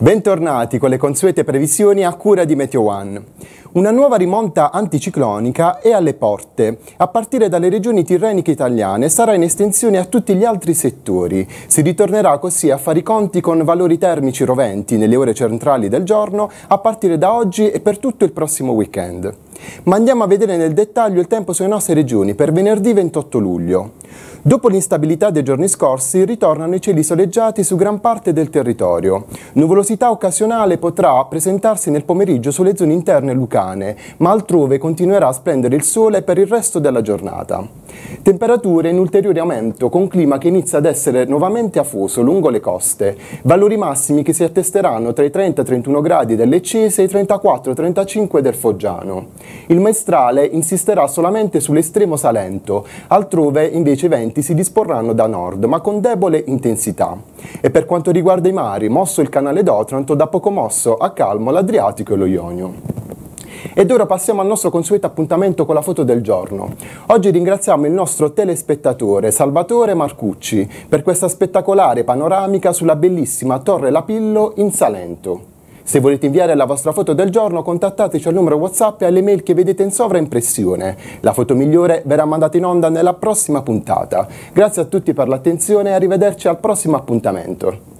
Bentornati con le consuete previsioni a cura di Meteo One. Una nuova rimonta anticiclonica è alle porte. A partire dalle regioni tirreniche italiane sarà in estensione a tutti gli altri settori. Si ritornerà così a fare i conti con valori termici roventi nelle ore centrali del giorno a partire da oggi e per tutto il prossimo weekend. Ma andiamo a vedere nel dettaglio il tempo sulle nostre regioni per venerdì 28 luglio. Dopo l'instabilità dei giorni scorsi ritornano i cieli soleggiati su gran parte del territorio. Nuvolosità occasionale potrà presentarsi nel pomeriggio sulle zone interne lucane, ma altrove continuerà a splendere il sole per il resto della giornata. Temperature in ulteriore aumento con clima che inizia ad essere nuovamente afoso lungo le coste. Valori massimi che si attesteranno tra i 30 31 gradi delle Cese e i 34 35 del Foggiano. Il maestrale insisterà solamente sull'estremo Salento, altrove invece i venti si disporranno da nord ma con debole intensità. E per quanto riguarda i mari, mosso il canale d'Otranto, da poco mosso a calmo l'Adriatico e lo Ionio. Ed ora passiamo al nostro consueto appuntamento con la foto del giorno. Oggi ringraziamo il nostro telespettatore Salvatore Marcucci per questa spettacolare panoramica sulla bellissima Torre Lapillo in Salento. Se volete inviare la vostra foto del giorno, contattateci al numero WhatsApp e alle mail che vedete in sovraimpressione. La foto migliore verrà mandata in onda nella prossima puntata. Grazie a tutti per l'attenzione e arrivederci al prossimo appuntamento.